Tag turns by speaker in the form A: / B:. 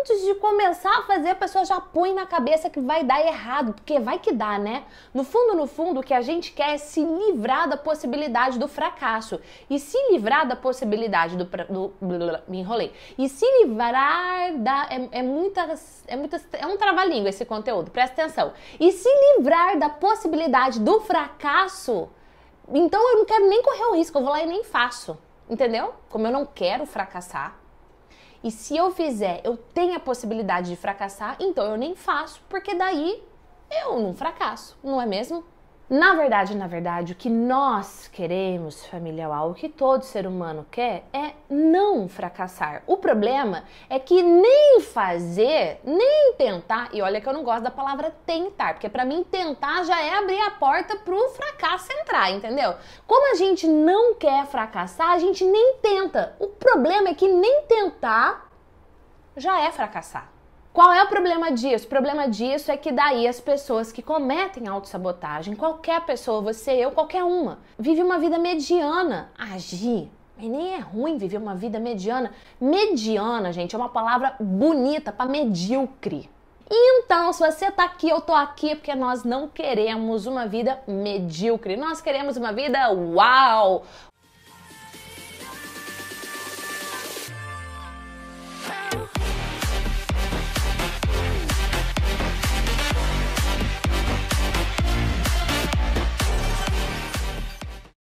A: antes de começar a fazer, a pessoa já põe na cabeça que vai dar errado, porque vai que dá, né? No fundo, no fundo, o que a gente quer é se livrar da possibilidade do fracasso. E se livrar da possibilidade do. do me enrolei. E se livrar da. É, é, muita, é muita. É um trava-língua esse conteúdo, presta atenção. E se livrar da possibilidade do fracasso. Então eu não quero nem correr o risco, eu vou lá e nem faço. Entendeu? Como eu não quero fracassar, e se eu fizer, eu tenho a possibilidade de fracassar, então eu nem faço, porque daí eu não fracasso, não é mesmo? Na verdade, na verdade, o que nós queremos, família o que todo ser humano quer é não fracassar. O problema é que nem fazer, nem tentar, e olha que eu não gosto da palavra tentar, porque para mim tentar já é abrir a porta pro fracasso entrar, entendeu? Como a gente não quer fracassar, a gente nem tenta. O problema é que nem tentar
B: já é fracassar.
A: Qual é o problema disso? O problema disso é que daí as pessoas que cometem autossabotagem, qualquer pessoa, você, eu, qualquer uma, vive uma vida mediana. Agir e nem é ruim viver uma vida mediana. Mediana, gente, é uma palavra bonita para medíocre. Então, se você tá aqui, eu tô aqui porque nós não queremos uma vida medíocre. Nós queremos uma vida uau!